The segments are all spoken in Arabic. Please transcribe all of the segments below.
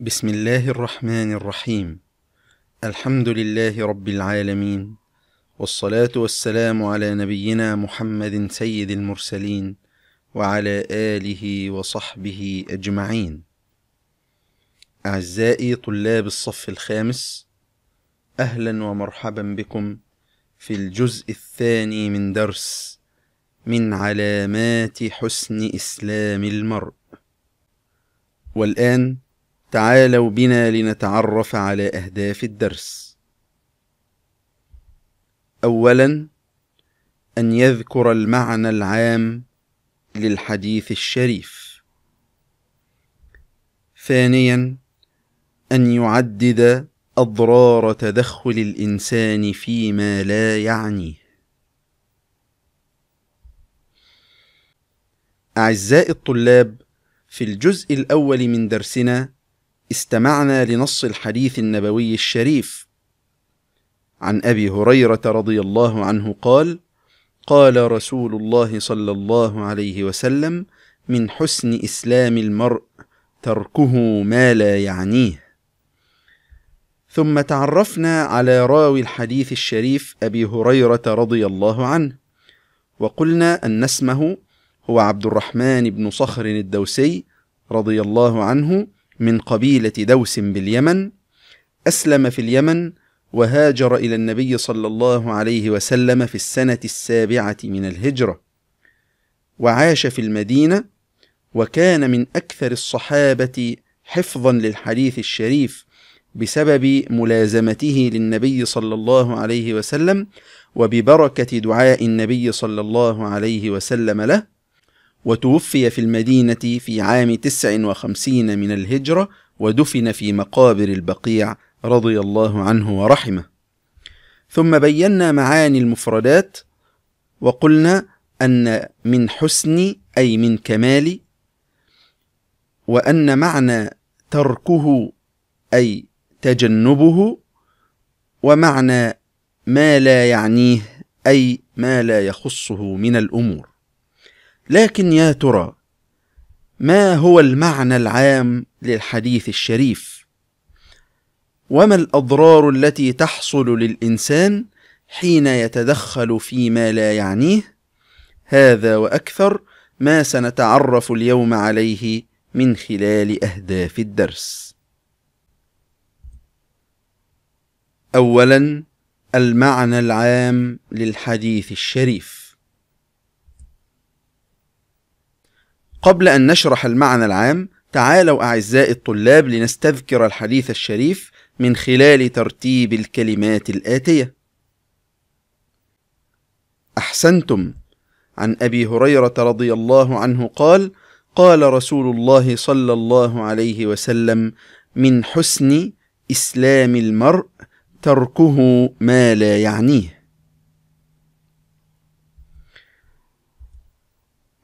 بسم الله الرحمن الرحيم الحمد لله رب العالمين والصلاة والسلام على نبينا محمد سيد المرسلين وعلى آله وصحبه أجمعين أعزائي طلاب الصف الخامس أهلا ومرحبا بكم في الجزء الثاني من درس من علامات حسن إسلام المرء والآن تعالوا بنا لنتعرف على أهداف الدرس. أولاً: أن يذكر المعنى العام للحديث الشريف. ثانياً: أن يعدد أضرار تدخل الإنسان فيما لا يعنيه. أعزائي الطلاب، في الجزء الأول من درسنا استمعنا لنص الحديث النبوي الشريف عن ابي هريره رضي الله عنه قال قال رسول الله صلى الله عليه وسلم من حسن اسلام المرء تركه ما لا يعنيه ثم تعرفنا على راوي الحديث الشريف ابي هريره رضي الله عنه وقلنا ان اسمه هو عبد الرحمن بن صخر الدوسي رضي الله عنه من قبيلة دوس باليمن أسلم في اليمن وهاجر إلى النبي صلى الله عليه وسلم في السنة السابعة من الهجرة وعاش في المدينة وكان من أكثر الصحابة حفظا للحديث الشريف بسبب ملازمته للنبي صلى الله عليه وسلم وببركة دعاء النبي صلى الله عليه وسلم له وتوفي في المدينة في عام 59 من الهجرة ودفن في مقابر البقيع رضي الله عنه ورحمه. ثم بينا معاني المفردات وقلنا أن من حسن أي من كمال وأن معنى تركه أي تجنبه ومعنى ما لا يعنيه أي ما لا يخصه من الأمور لكن يا ترى ما هو المعنى العام للحديث الشريف وما الاضرار التي تحصل للانسان حين يتدخل فيما لا يعنيه هذا واكثر ما سنتعرف اليوم عليه من خلال اهداف الدرس اولا المعنى العام للحديث الشريف قبل أن نشرح المعنى العام تعالوا أعزائي الطلاب لنستذكر الحديث الشريف من خلال ترتيب الكلمات الآتية أحسنتم عن أبي هريرة رضي الله عنه قال قال رسول الله صلى الله عليه وسلم من حسن إسلام المرء تركه ما لا يعنيه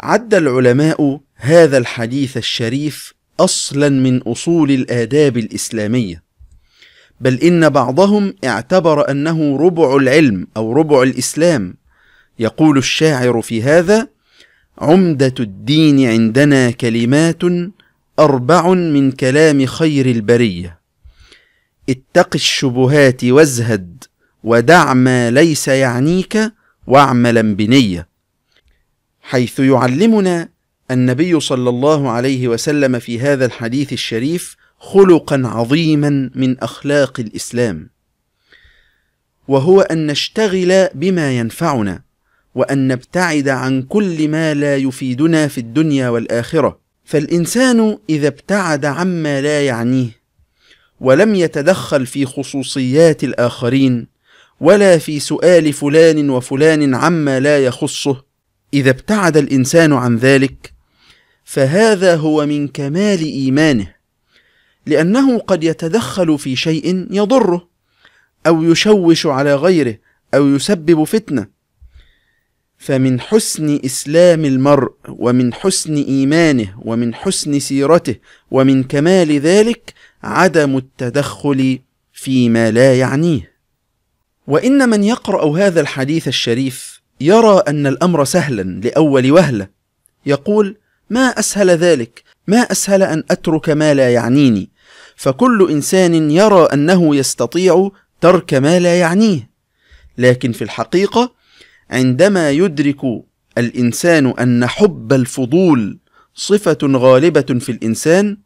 عد العلماء هذا الحديث الشريف اصلا من اصول الاداب الاسلاميه بل ان بعضهم اعتبر انه ربع العلم او ربع الاسلام يقول الشاعر في هذا عمده الدين عندنا كلمات اربع من كلام خير البريه اتق الشبهات وازهد ودع ما ليس يعنيك واعملا بنيه حيث يعلمنا النبي صلى الله عليه وسلم في هذا الحديث الشريف خلقا عظيما من اخلاق الاسلام وهو ان نشتغل بما ينفعنا وان نبتعد عن كل ما لا يفيدنا في الدنيا والاخره فالانسان اذا ابتعد عما لا يعنيه ولم يتدخل في خصوصيات الاخرين ولا في سؤال فلان وفلان عما لا يخصه اذا ابتعد الانسان عن ذلك فهذا هو من كمال ايمانه لانه قد يتدخل في شيء يضره او يشوش على غيره او يسبب فتنه فمن حسن اسلام المرء ومن حسن ايمانه ومن حسن سيرته ومن كمال ذلك عدم التدخل فيما لا يعنيه وان من يقرا هذا الحديث الشريف يرى أن الأمر سهلا لأول وهلة يقول ما أسهل ذلك ما أسهل أن أترك ما لا يعنيني فكل إنسان يرى أنه يستطيع ترك ما لا يعنيه لكن في الحقيقة عندما يدرك الإنسان أن حب الفضول صفة غالبة في الإنسان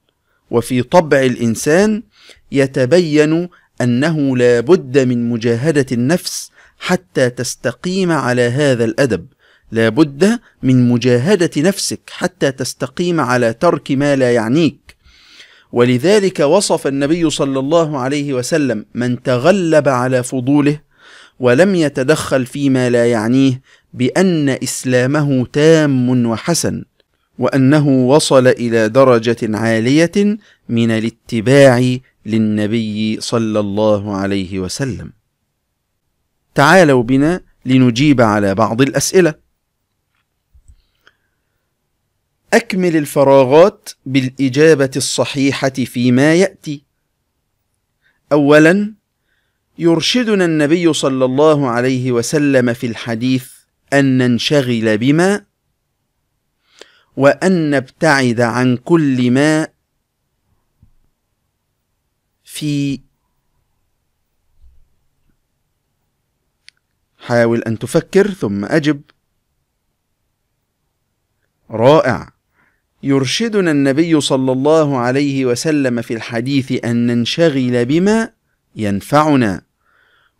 وفي طبع الإنسان يتبين أنه لا بد من مجاهدة النفس حتى تستقيم على هذا الادب لا بد من مجاهده نفسك حتى تستقيم على ترك ما لا يعنيك ولذلك وصف النبي صلى الله عليه وسلم من تغلب على فضوله ولم يتدخل فيما لا يعنيه بان اسلامه تام وحسن وانه وصل الى درجه عاليه من الاتباع للنبي صلى الله عليه وسلم تعالوا بنا لنجيب على بعض الأسئلة أكمل الفراغات بالإجابة الصحيحة فيما يأتي أولا يرشدنا النبي صلى الله عليه وسلم في الحديث أن ننشغل بما وأن نبتعد عن كل ما في حاول أن تفكر ثم أجب رائع يرشدنا النبي صلى الله عليه وسلم في الحديث أن ننشغل بما ينفعنا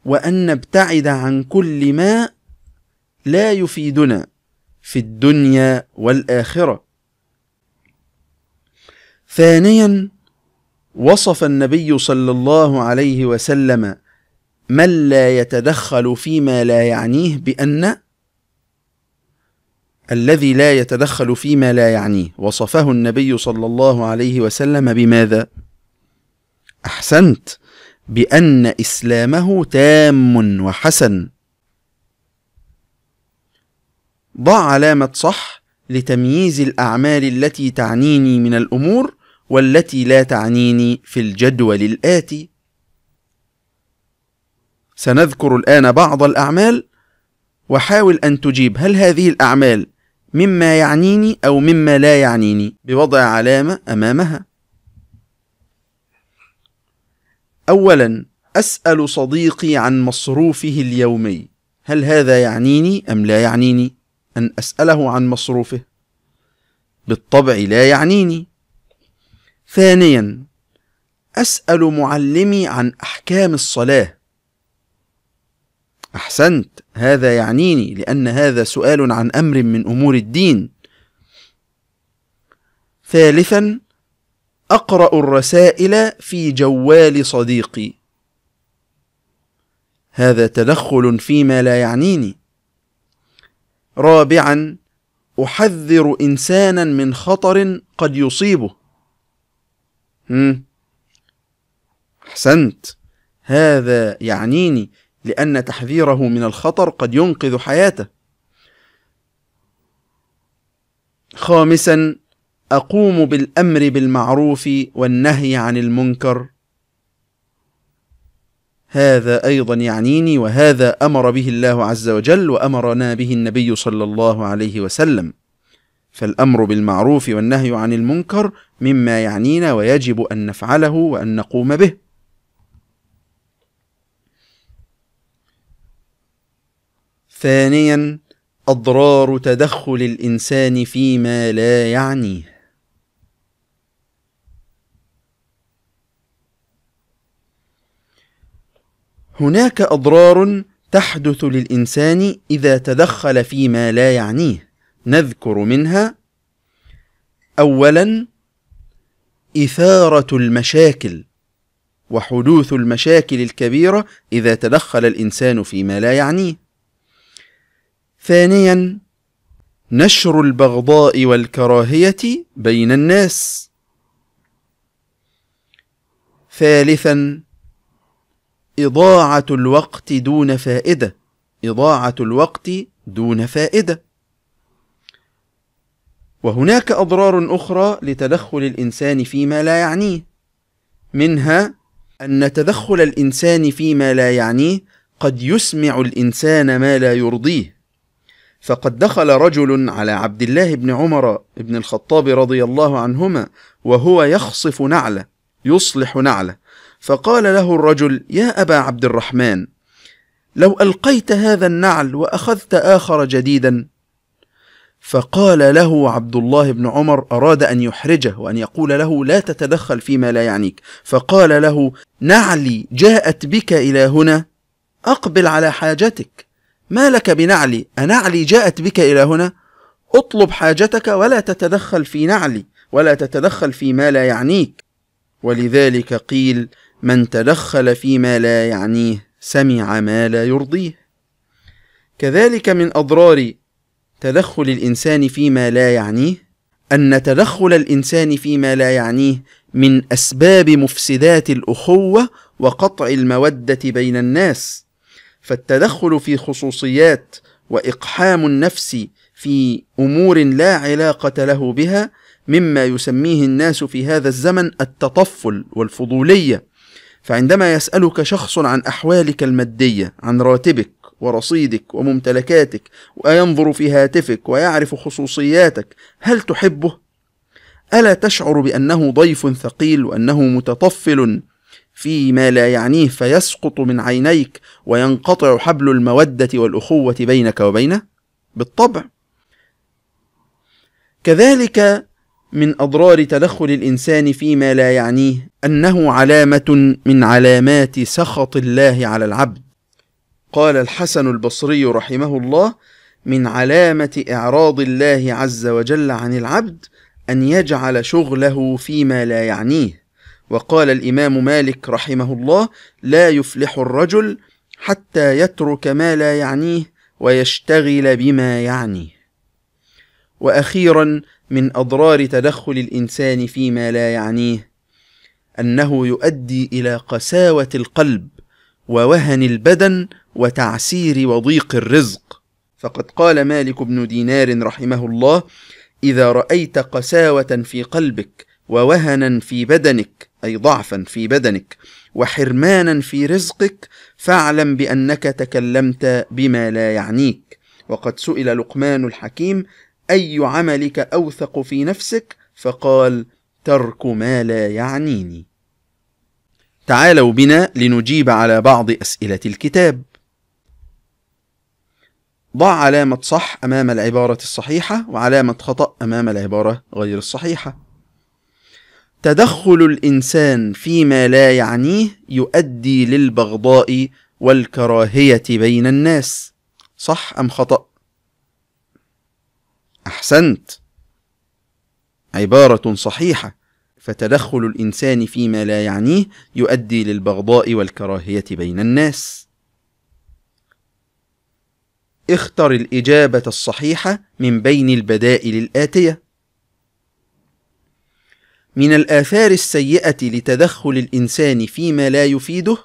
وأن نبتعد عن كل ما لا يفيدنا في الدنيا والآخرة. ثانيا وصف النبي صلى الله عليه وسلم من لا يتدخل فيما لا يعنيه بأن الذي لا يتدخل فيما لا يعنيه وصفه النبي صلى الله عليه وسلم بماذا احسنت بان اسلامه تام وحسن ضع علامه صح لتمييز الاعمال التي تعنيني من الامور والتي لا تعنيني في الجدول الاتي سنذكر الآن بعض الأعمال وحاول أن تجيب هل هذه الأعمال مما يعنيني أو مما لا يعنيني بوضع علامة أمامها أولا أسأل صديقي عن مصروفه اليومي هل هذا يعنيني أم لا يعنيني أن أسأله عن مصروفه بالطبع لا يعنيني ثانيا أسأل معلمي عن أحكام الصلاة احسنت هذا يعنيني لان هذا سؤال عن امر من امور الدين ثالثا اقرا الرسائل في جوال صديقي هذا تدخل فيما لا يعنيني رابعا احذر انسانا من خطر قد يصيبه احسنت هذا يعنيني لأن تحذيره من الخطر قد ينقذ حياته. خامسا أقوم بالأمر بالمعروف والنهي عن المنكر. هذا أيضا يعنيني وهذا أمر به الله عز وجل وأمرنا به النبي صلى الله عليه وسلم. فالأمر بالمعروف والنهي عن المنكر مما يعنينا ويجب أن نفعله وأن نقوم به. ثانيا اضرار تدخل الانسان فيما لا يعنيه هناك اضرار تحدث للانسان اذا تدخل فيما لا يعنيه نذكر منها اولا اثاره المشاكل وحدوث المشاكل الكبيره اذا تدخل الانسان فيما لا يعنيه ثانيا نشر البغضاء والكراهية بين الناس ثالثا إضاعة الوقت دون فائدة إضاعة الوقت دون فائدة وهناك أضرار أخرى لتدخل الإنسان فيما لا يعنيه منها أن تدخل الإنسان فيما لا يعنيه قد يسمع الإنسان ما لا يرضيه فقد دخل رجل على عبد الله بن عمر بن الخطاب رضي الله عنهما وهو يخصف نعله يصلح نعله فقال له الرجل يا ابا عبد الرحمن لو القيت هذا النعل واخذت اخر جديدا فقال له عبد الله بن عمر اراد ان يحرجه وان يقول له لا تتدخل فيما لا يعنيك فقال له نعلي جاءت بك الى هنا اقبل على حاجتك ما لك بنعلي أنعلي جاءت بك إلى هنا اطلب حاجتك ولا تتدخل في نعلي ولا تتدخل فيما لا يعنيك ولذلك قيل من تدخل فيما لا يعنيه سمع ما لا يرضيه كذلك من أضرار تدخل الإنسان فيما لا يعنيه أن تدخل الإنسان فيما لا يعنيه من أسباب مفسدات الأخوة وقطع المودة بين الناس فالتدخل في خصوصيات واقحام النفس في امور لا علاقه له بها مما يسميه الناس في هذا الزمن التطفل والفضوليه فعندما يسالك شخص عن احوالك الماديه عن راتبك ورصيدك وممتلكاتك وينظر في هاتفك ويعرف خصوصياتك هل تحبه الا تشعر بانه ضيف ثقيل وانه متطفل فيما لا يعنيه فيسقط من عينيك وينقطع حبل المودة والأخوة بينك وبينه؟ بالطبع. كذلك من أضرار تدخل الإنسان فيما لا يعنيه أنه علامة من علامات سخط الله على العبد. قال الحسن البصري رحمه الله: من علامة إعراض الله عز وجل عن العبد أن يجعل شغله فيما لا يعنيه. وقال الإمام مالك رحمه الله لا يفلح الرجل حتى يترك ما لا يعنيه ويشتغل بما يعنيه وأخيرا من أضرار تدخل الإنسان فيما لا يعنيه أنه يؤدي إلى قساوة القلب ووهن البدن وتعسير وضيق الرزق فقد قال مالك بن دينار رحمه الله إذا رأيت قساوة في قلبك ووهنا في بدنك أي ضعفا في بدنك وحرمانا في رزقك فاعلم بأنك تكلمت بما لا يعنيك وقد سئل لقمان الحكيم أي عملك أوثق في نفسك فقال ترك ما لا يعنيني تعالوا بنا لنجيب على بعض أسئلة الكتاب ضع علامة صح أمام العبارة الصحيحة وعلامة خطأ أمام العبارة غير الصحيحة تدخل الانسان فيما لا يعنيه يؤدي للبغضاء والكراهيه بين الناس صح ام خطا احسنت عباره صحيحه فتدخل الانسان فيما لا يعنيه يؤدي للبغضاء والكراهيه بين الناس اختر الاجابه الصحيحه من بين البدائل الاتيه من الآثار السيئة لتدخل الإنسان فيما لا يفيده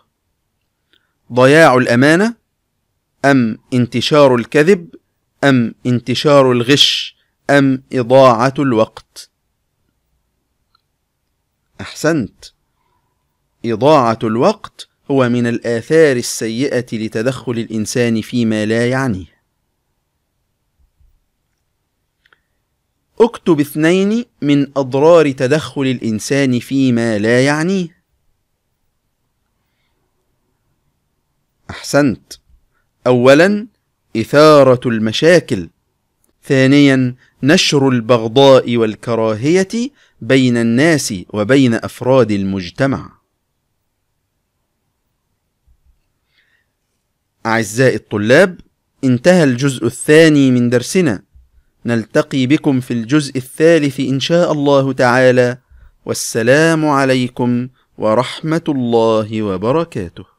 ضياع الأمانة أم انتشار الكذب أم انتشار الغش أم إضاعة الوقت أحسنت إضاعة الوقت هو من الآثار السيئة لتدخل الإنسان فيما لا يعنيه اكتب اثنين من أضرار تدخل الإنسان فيما لا يعنيه أحسنت أولا إثارة المشاكل ثانيا نشر البغضاء والكراهية بين الناس وبين أفراد المجتمع أعزائي الطلاب انتهى الجزء الثاني من درسنا نلتقي بكم في الجزء الثالث ان شاء الله تعالى والسلام عليكم ورحمه الله وبركاته